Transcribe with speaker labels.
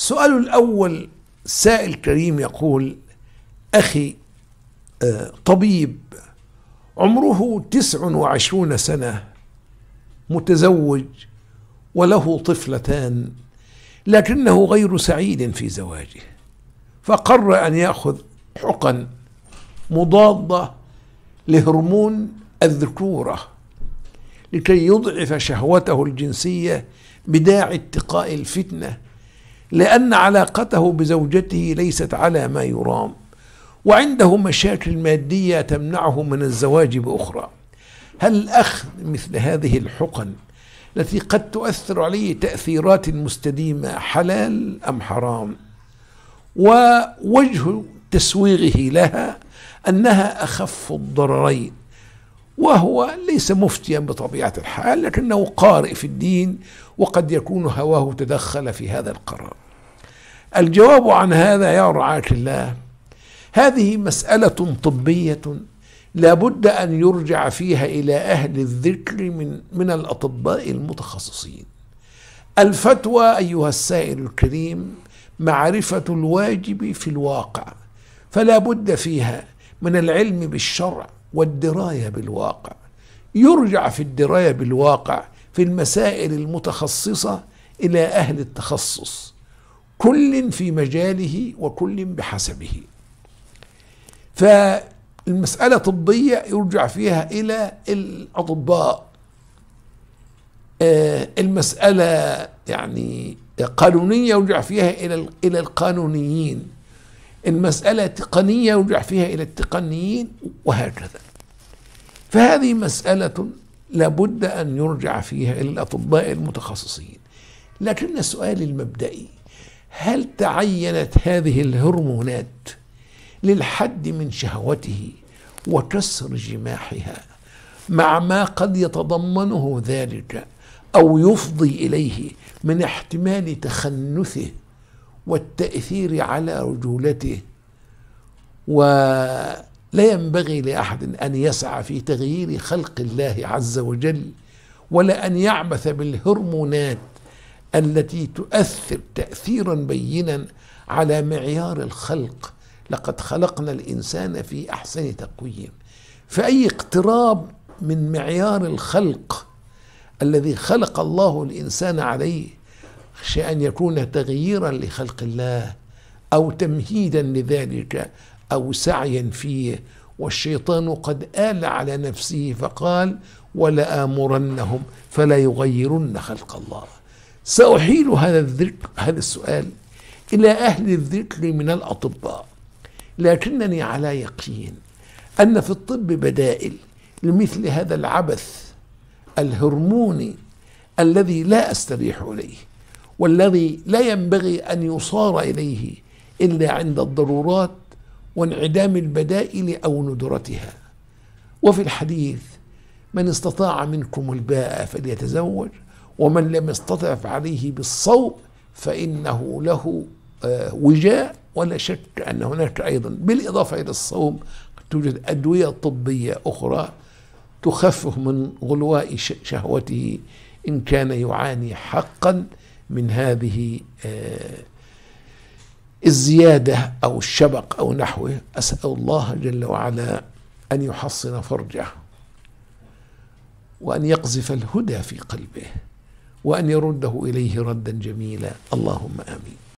Speaker 1: سؤال الأول سائل كريم يقول أخي آه، طبيب عمره تسع وعشرون سنة متزوج وله طفلتان لكنه غير سعيد في زواجه فقر أن يأخذ حقن مضادة لهرمون الذكورة لكي يضعف شهوته الجنسية بداعي اتقاء الفتنة لأن علاقته بزوجته ليست على ما يرام وعنده مشاكل مادية تمنعه من الزواج بأخرى هل أخذ مثل هذه الحقن التي قد تؤثر عليه تأثيرات مستديمة حلال أم حرام ووجه تسويغه لها أنها أخف الضررين وهو ليس مفتيا بطبيعة الحال لكنه قارئ في الدين وقد يكون هواه تدخل في هذا القرار الجواب عن هذا يا رعاة الله هذه مسألة طبية لابد أن يرجع فيها إلى أهل الذكر من, من الأطباء المتخصصين الفتوى أيها السائل الكريم معرفة الواجب في الواقع فلا بد فيها من العلم بالشرع والدرايه بالواقع يرجع في الدرايه بالواقع في المسائل المتخصصه الى اهل التخصص كل في مجاله وكل بحسبه فالمساله طبيه يرجع فيها الى الاطباء آه، المساله يعني قانونيه يرجع فيها الى الى القانونيين المسألة تقنية يرجع فيها إلى التقنيين وهكذا فهذه مسألة لابد أن يرجع فيها إلى الأطباء المتخصصين لكن السؤال المبدئي هل تعينت هذه الهرمونات للحد من شهوته وكسر جماحها مع ما قد يتضمنه ذلك أو يفضي إليه من احتمال تخنثه والتأثير على رجولته ولا ينبغي لأحد أن يسعى في تغيير خلق الله عز وجل ولا أن يعبث بالهرمونات التي تؤثر تأثيرا بينا على معيار الخلق لقد خلقنا الإنسان في أحسن تقويم فأي اقتراب من معيار الخلق الذي خلق الله الإنسان عليه أخشى أن يكون تغييرا لخلق الله أو تمهيدا لذلك أو سعيا فيه والشيطان قد آل على نفسه فقال ولآمرنهم فلا يغيرن خلق الله سأحيل هذا الذكر هذا السؤال إلى أهل الذكر من الأطباء لكنني على يقين أن في الطب بدائل لمثل هذا العبث الهرموني الذي لا أستريح إليه والذي لا ينبغي ان يصار اليه الا عند الضرورات وانعدام البدائل او ندرتها وفي الحديث من استطاع منكم الباء فليتزوج ومن لم يستطع فعليه بالصوم فانه له آه، وجاء ولا شك ان هناك ايضا بالاضافه الى الصوم توجد ادويه طبيه اخرى تخفف من غلواء شهوته ان كان يعاني حقا من هذه آه، الزيادة أو الشبق أو نحوه أسأل الله جل وعلا أن يحصن فرجه وأن يقذف الهدى في قلبه وأن يرده إليه ردا جميلا اللهم آمين